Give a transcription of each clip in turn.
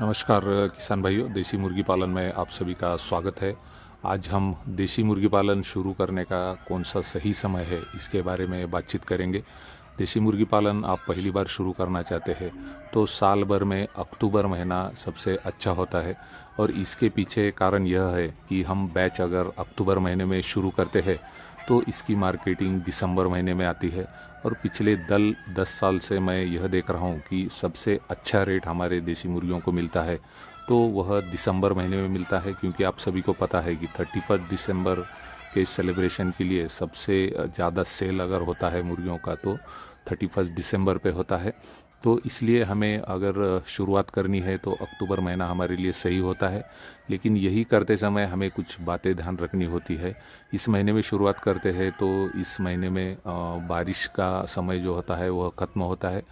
नमस्कार किसान भाइयों देसी मुर्गी पालन में आप सभी का स्वागत है आज हम देसी मुर्गी पालन शुरू करने का कौन सा सही समय है इसके बारे में बातचीत करेंगे देसी मुर्गी पालन आप पहली बार शुरू करना चाहते हैं तो साल भर में अक्टूबर महीना सबसे अच्छा होता है और इसके पीछे कारण यह है कि हम बैच अगर अक्टूबर महीने में शुरू करते हैं तो इसकी मार्केटिंग दिसंबर महीने में आती है और पिछले दल दस साल से मैं यह देख रहा हूँ कि सबसे अच्छा रेट हमारे देसी मुर्गियों को मिलता है तो वह दिसंबर महीने में मिलता है क्योंकि आप सभी को पता है कि थर्टी फर्स्ट दिसंबर के सेलिब्रेशन के लिए सबसे ज़्यादा सेल अगर होता है मुर्गियों का तो थर्टी फर्स्ट दिसंबर पे होता है तो इसलिए हमें अगर शुरुआत करनी है तो अक्टूबर महीना हमारे लिए सही होता है लेकिन यही करते समय हमें कुछ बातें ध्यान रखनी होती है इस महीने में शुरुआत करते हैं तो इस महीने में बारिश का समय जो होता है वह ख़त्म होता है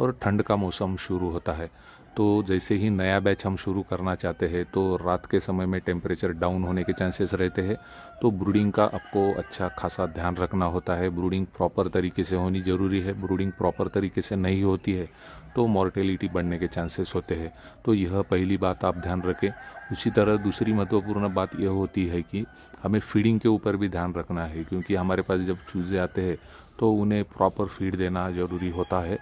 और ठंड का मौसम शुरू होता है तो जैसे ही नया बैच हम शुरू करना चाहते हैं तो रात के समय में टेम्परेचर डाउन होने के चांसेस रहते हैं तो ब्रूडिंग का आपको अच्छा खासा ध्यान रखना होता है ब्रूडिंग प्रॉपर तरीके से होनी ज़रूरी है ब्रूडिंग प्रॉपर तरीके से नहीं होती है तो मॉर्टेलिटी बढ़ने के चांसेस होते हैं तो यह पहली बात आप ध्यान रखें उसी तरह दूसरी महत्वपूर्ण बात यह होती है कि हमें फीडिंग के ऊपर भी ध्यान रखना है क्योंकि हमारे पास जब चूज़े आते हैं तो उन्हें प्रॉपर फीड देना ज़रूरी होता है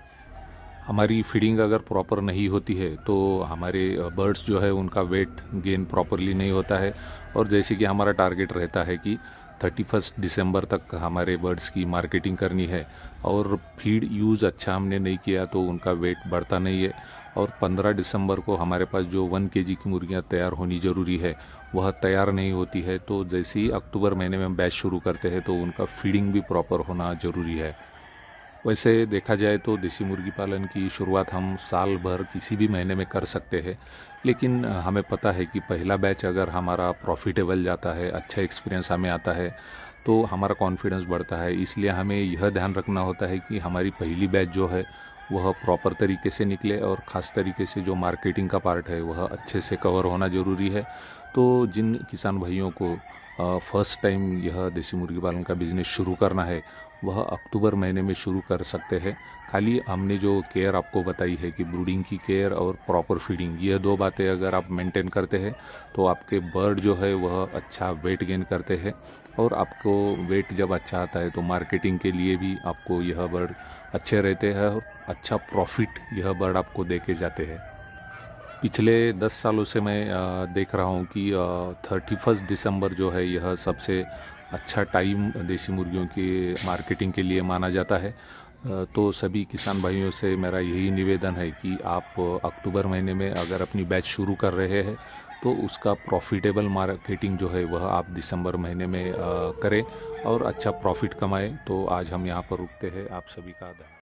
हमारी फीडिंग अगर प्रॉपर नहीं होती है तो हमारे बर्ड्स जो है उनका वेट गेन प्रॉपरली नहीं होता है और जैसे कि हमारा टारगेट रहता है कि थर्टी फर्स्ट दिसंबर तक हमारे बर्ड्स की मार्केटिंग करनी है और फीड यूज़ अच्छा हमने नहीं किया तो उनका वेट बढ़ता नहीं है और 15 दिसंबर को हमारे पास जो वन के की मुर्गियाँ तैयार होनी ज़रूरी है वह तैयार नहीं होती है तो जैसे ही अक्टूबर महीने में हम बैच शुरू करते हैं तो उनका फीडिंग भी प्रॉपर होना ज़रूरी है वैसे देखा जाए तो देसी मुर्गी पालन की शुरुआत हम साल भर किसी भी महीने में कर सकते हैं लेकिन हमें पता है कि पहला बैच अगर हमारा प्रॉफिटेबल जाता है अच्छा एक्सपीरियंस हमें आता है तो हमारा कॉन्फिडेंस बढ़ता है इसलिए हमें यह ध्यान रखना होता है कि हमारी पहली बैच जो है वह प्रॉपर तरीके से निकले और ख़ास तरीके से जो मार्केटिंग का पार्ट है वह अच्छे से कवर होना ज़रूरी है तो जिन किसान भाइयों को फर्स्ट टाइम यह देसी मुर्गी पालन का बिज़नेस शुरू करना है वह अक्टूबर महीने में शुरू कर सकते हैं खाली हमने जो केयर आपको बताई है कि ब्रूडिंग की केयर और प्रॉपर फीडिंग ये दो बातें अगर आप मेंटेन करते हैं तो आपके बर्ड जो है वह अच्छा वेट गेन करते हैं और आपको वेट जब अच्छा आता है तो मार्केटिंग के लिए भी आपको यह बर्ड अच्छे रहते हैं और अच्छा प्रॉफिट यह बर्ड आपको दे के जाते हैं पिछले दस सालों से मैं देख रहा हूँ कि थर्टी फर्स्ट दिसंबर जो है यह सबसे अच्छा टाइम देसी मुर्गियों की मार्केटिंग के लिए माना जाता है तो सभी किसान भाइयों से मेरा यही निवेदन है कि आप अक्टूबर महीने में अगर अपनी बैच शुरू कर रहे हैं तो उसका प्रॉफिटेबल मार्केटिंग जो है वह आप दिसंबर महीने में करें और अच्छा प्रॉफिट कमाएं तो आज हम यहाँ पर रुकते हैं आप सभी का आभार